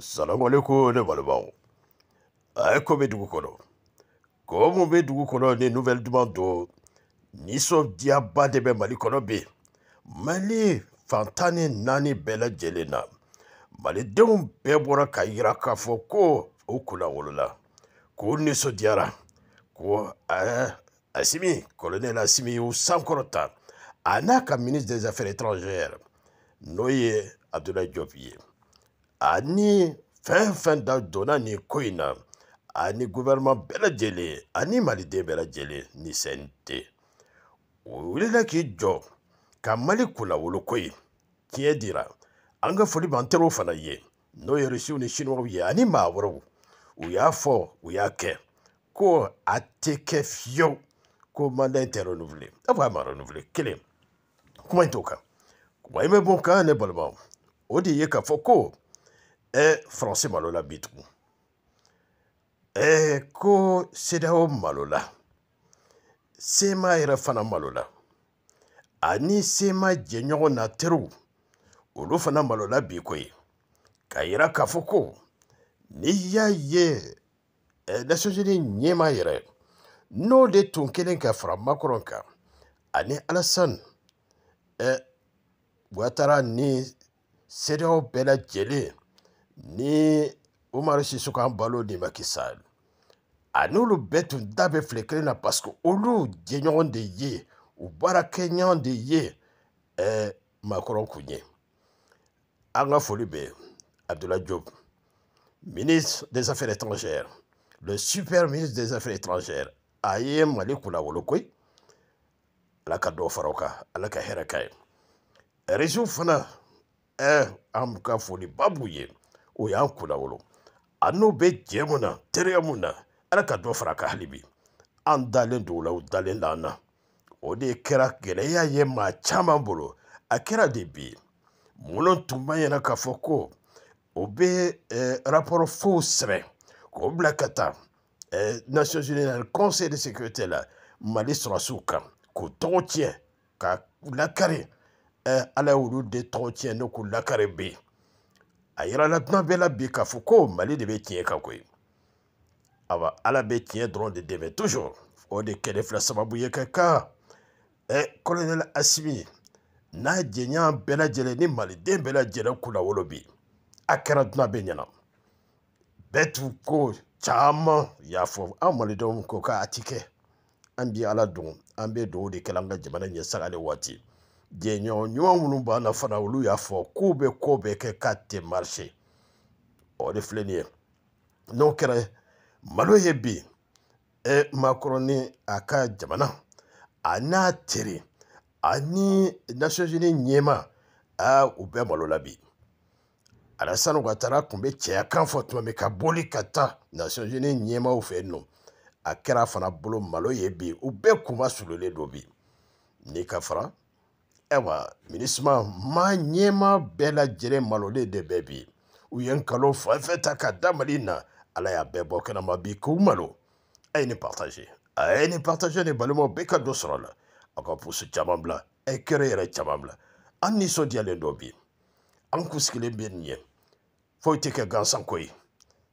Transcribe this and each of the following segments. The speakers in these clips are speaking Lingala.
salamualeku ne balimaw a ye ko bɛ dugu kɔnɔ ko mun bɛ dugu kɔnɔ ni nouvelle duman don nisɔndiyaba de bɛ mali kɔnɔ bi mali fantan ni naani bɛɛ lajɛlen na malidenw bɛɛ bɔra ka yira k'a fɔ ko u kunnawolola k'u nisɔndiyara ko ɛɛ asimi colonel asimi y'u sankɔrɔta a n'a ka ministre des affaires étrangères n'o ye abdulayi jɔpi ye ani fɛn fɛn da donna nin ko in na ani guvɛrɛman bɛɛ lajɛlen ani maliden bɛɛ lajɛlen ni sɛnte o wulila k'i jɔ ka mali kunnawolo ko ye tiɲɛ dira an ka foli b'an teriw fana ye n'o ye rusiw ni siniwaw ye ani maa wɛrɛw u y'a fɔ u y'a kɛ ko a tɛ kɛ fiyewu ko mandat in tɛ renouvelé a fɔ a ma renouvelé kelen kuma in t'o kan wa i bɛ bɔ kan ne balimaw o de ye k'a fɔ ko e eh, faransi malo la bi tugun e eh, ko sedaw malo la sema yɛrɛ fana malo la ani sema jɛɲɔgɔn na teriw olu fana malo la bi ko ye k'a yira k'a fɔ ko n'i y'a ye eh, lasosiyete ɲɛma yɛrɛ n'o de tun kelen ka fara makɔrɔn kan ani alasani ɛ watara ni sedaw bɛɛ lajɛlen ni umaru sisoko an balo de makisa a n'olu bɛɛ tun da bɛ file kelen na parce que olu jɛɲɔgɔn de ye u baarakɛɲɔgɔn de ye ɛɛ eh, maakɔrɔ kun ye an ka foli bɛ abdulayi job ministre des affaires étrangères le super ministre des affaires étrangères a ye mali kunnawolo koyi ala ka dɔ fara o kan ala ka hɛrɛ ka ye région fana ɛɛ eh, an ka foli ba b'u ye o y'an kunnawolo a n'u bɛ jɛ mun na teriya mun na ala ka dɔ fara a ka hali bi an dalen don o la u dalen d'an na o de kɛra gɛlɛya ye maa caman bolo a kɛra de bi minnu tun b'a ɲɛna k'a fɔ ko o bɛ eh, rapport fow sɛbɛn k'o bila ka taa eh, nations unies na conseil de sécurité la mali sɔrɔsiw kan k'u tɔgɔ tiɲɛ ka lakari eh, ala y'olu de tɔgɔ tiɲɛ ne k'u lakari bɛ yen a yirala tuma bɛɛ la bi k'a fɔ ko mali de bɛ tiɲɛ kan koyi awa ala bɛ tiɲɛ dɔrɔn de dɛmɛ toujours o de kɛlɛ fila sababu ye ka kan ɛ kɔlɔnɛli asimi n'a jɛɲa bɛɛ lajɛlen ni maliden bɛɛ lajɛlen kunnawolo bi a kɛra dunan bɛ ɲɛna bɛɛ t'u ko caman y'a fɔ an malidenw ko k'a ti kɛ an bi ala don an bɛ dugawu de kɛ an ka jamana ɲɛsaga le waati jɛɲɔgɔn ɲuman minnu b'a la fana olu y'a fɔ k'u bɛ ko bɛɛ kɛ k'a tɛ marise o de filɛ nin ye n'o kɛra malo ye bi e makɔrɔni a ka jamana a n'a teri ani nations unis ɲɛma aa u bɛɛ malo la bi alasani watara tun bɛ cɛya kan fɔ tuma min ka boli ka taa nations unis ɲɛmaw fɛ yen nɔ a kɛra fana bolo malo ye bi u bɛɛ kuma sululen don bi n'i ka fara ayiwa minisima maa ɲɛma bɛɛ lajɛlen malolen de bɛɛ bi u ye n kalo fan fɛn ta ka da mali na ala y'a bɛɛ bɔ kɛnɛma bi k'u malo a ye nin partage a ye nin partage ni balimaw bɛɛ ka dɔ sɔrɔ la aw ka pusi caman bila a ye kɛrɛ yɛrɛ caman bila an nisɔndiyalen dɔ bi an kun sigilen bɛ nin ye foyi tɛ kɛ gansanko ye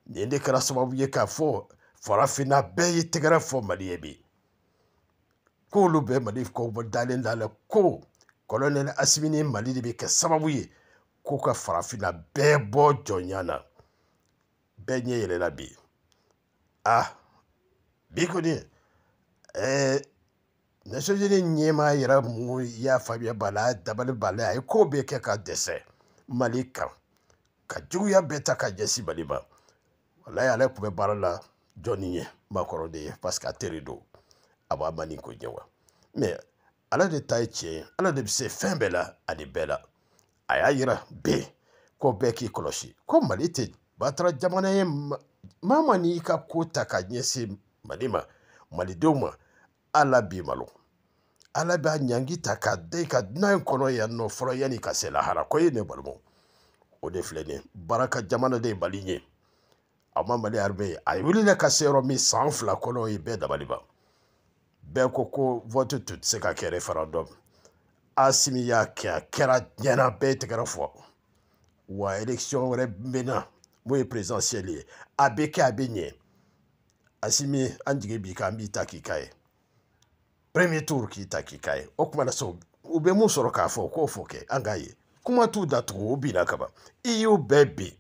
nin de kɛra sababu ye k'a fɔ farafinna bɛɛ ye tɛgɛrɛ fɔ mali ye bi k'olu bɛɛ mali ko dalen da la ko kɔlɔnɛli asimi mali de bɛ kɛ sababu ye ko ka farafinna bɛɛ bɔ jɔnya na bɛɛ ɲɛ yɛlɛla bi ah bi kɔni ɛɛ nasɔjini ɲɛmaa yɛrɛ mun y'a faamuya b'a la dabali b'a la a ye ko bɛɛ kɛ ka dɛsɛ mali kan ka juguya bɛɛ ta ka ɲɛsin mali ma walayi ale tun bɛ baara la jɔnni ye makɔrɔ de ye parce que a teri don a b'a man ni ko ɲɛ wa mais ala de ta ye tiɲɛ ye ala de bɛ se fɛn bɛɛ la ani bɛɛ la a y'a yira bɛɛ ko bɛɛ k'i kɔlɔsi ko mali tɛ batara jamana ye maa ma n'i ka ko ta ka ɲɛsin mali ma malidenw ma ala b'i malo ala b'a ɲangi ta k'a da i ka dunan in kɔnɔ yan nɔ fɔlɔ yanni ka se lahara ko ye ne balimaw o de filɛ nin ye baraka jamana de ye mali ye a ma mali arime ye a wulila ka se yɔrɔ min san fila kɔnɔ ye bɛɛ dabaliban bɛɛ ko ko vote tun tɛ se ka kɛ referendum asimi y'a kɛ a kɛra ɲɛna bɛɛ tɛgɛrɛ fɔ wa election wɛrɛ bɛ na mun ye presidentielle ye a bɛ kɛ a bɛ ɲɛ asimi an jigi b'i kan an b'i ta k'i ka ye premier tour k'i ta k'i ka ye o kuma na so u bɛ mun sɔrɔ k'a fɔ u k'o fɔ kɛ an k'a ye kuma t'u datugu u binna kaban i y'u bɛɛ bin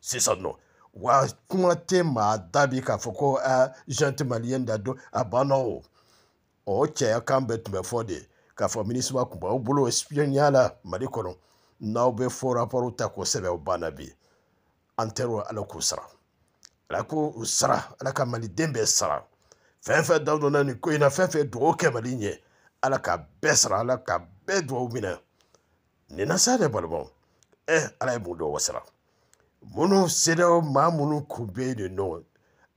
sisan nɔ wa kuma tɛ maa da bi k'a fɔ ko aa jean tɛ maliyɛn da don a banna o. ɔɔkyɛe aka mbɛ tumɛfoɔ deɛ ka famini so akoma wo bolo espiania la mali kɔnɔ na wo bɛ fɔ rapɔri ta k'o sɛbɛ o banna bi an tɛrɛ ala k'o sara ala k'o sara ala ka mali bɛɛ sara fɛn fɛn da donna nin ko in na fɛn fɛn dugawu kɛ mali ɲɛ ala ka bɛɛ sara ala ka bɛɛ dugawu minɛ nin na sa dɛ balimaw ɛ ala ye mun dɔ wasara minnu sera maa minnu kun bɛ yen nɔ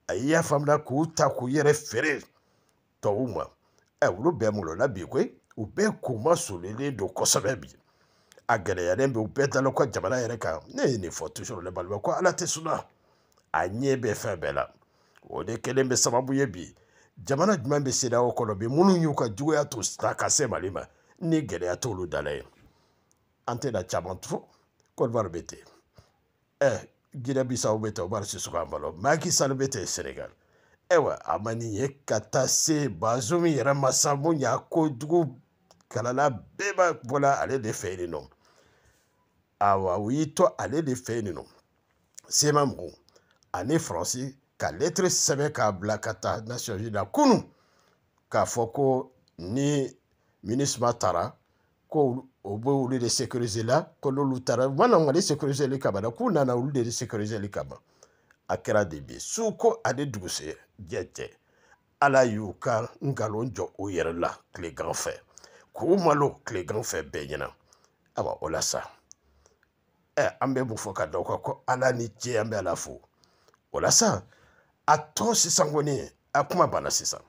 a y'a faamuya k'u ta k'u yɛrɛ feere tɔw ma ɛ eh, olu bɛɛ mulɔna bi koyi u bɛɛ kuma solilen don kosɛbɛ bi a gɛlɛyalen bɛ u bɛɛ dala u ka jamana yɛrɛ kan ne ye nin fɔ toujours ne balima ko ala tɛ sunna a ɲɛ bɛ fɛn bɛɛ la o de kelen bɛ sababu ye bi jamana jumɛn bɛ sedaw kɔnɔ bi minnu y'u ka juguya to ta ka se mali ma ni gɛlɛya t'olu dala ye an tɛna caman fɔ kɔdiwari bɛ ten ɛ eh, gine bisaw bɛ ten o b'a sisukan balo maki sali bɛ ten senegal ayiwa a ma nin ye ka taa se bazo min yɛrɛ masa mun y'a kojugu kalala bɛɛ b'a bɔla ale de fɛ yen nɔ awa u y'i to ale de fɛ yen nɔ sema mɔgɔw ani faransi ka lɛtiri sɛbɛn k'a bila ka taa nations unies la kunu k'a fɔ ko ni minisma taara ko o bɛ olu de sécuriser la ko n'olu taara u ma na ngali sécuriseli kama dɛ k'u nana olu de sécuriseli kama. a kɛra de bi su ko ani dugusɛ jɛ cɛ ala y'u ka nkalon jɔ u yɛrɛ la tilegan fɛ k'u malo tilegan fɛ bɛɛ ɲɛna awa o la sa ɛ an bɛ mun fɔ ka da o kan ko ala ni ce an bɛ ala fo o la sa a tɔ sisan kɔni a kuma banna sisan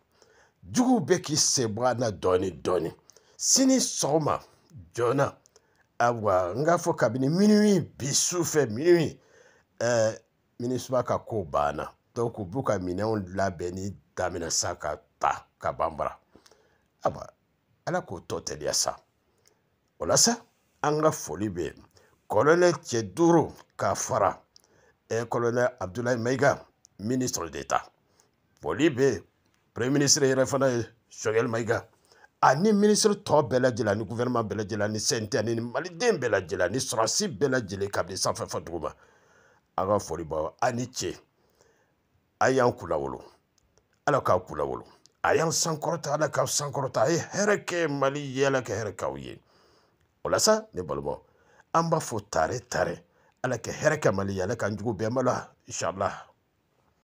juguw bɛ k'i se bɔ an na dɔɔni dɔɔni sini sɔgɔma joona awa n k'a fɔ kabini minuwi bi su fɛ minuwi ɛɛ. minisma ka kow banna donc u b'u ka minɛnw labɛnni damina sa ka ta ka banbara aba ala k'o tɔ teliya sa o la sa an ka foli bɛ kɔlɔnɛ cɛ duuru ka fara eh, kɔlɔnɛ abdulayi mayiga ministre d'etat foli bɛ premier ministre yɛrɛ fana ye sogɛli mayiga ani minisiri tɔ bɛɛ lajɛlen ani guvɛrɛnɛma bɛɛ lajɛlen ani sɛnte ani maliden bɛɛ lajɛlen ani sɔrɔsi bɛɛ lajɛlen kabini sanfɛ fɔ dugu ma a ka foli b'a a ni ce a y'an kulawolo ala k'a kulawolo a y'an sankɔrɔta ala k'a sankɔrɔta a ye hɛrɛ kɛ mali ye ala ka hɛrɛ k'aw ye o la sa ne balimaw an b'a fɔ tare tare ala ka hɛrɛ kɛ mali ye ala k'an jugu bɛn bala inshallah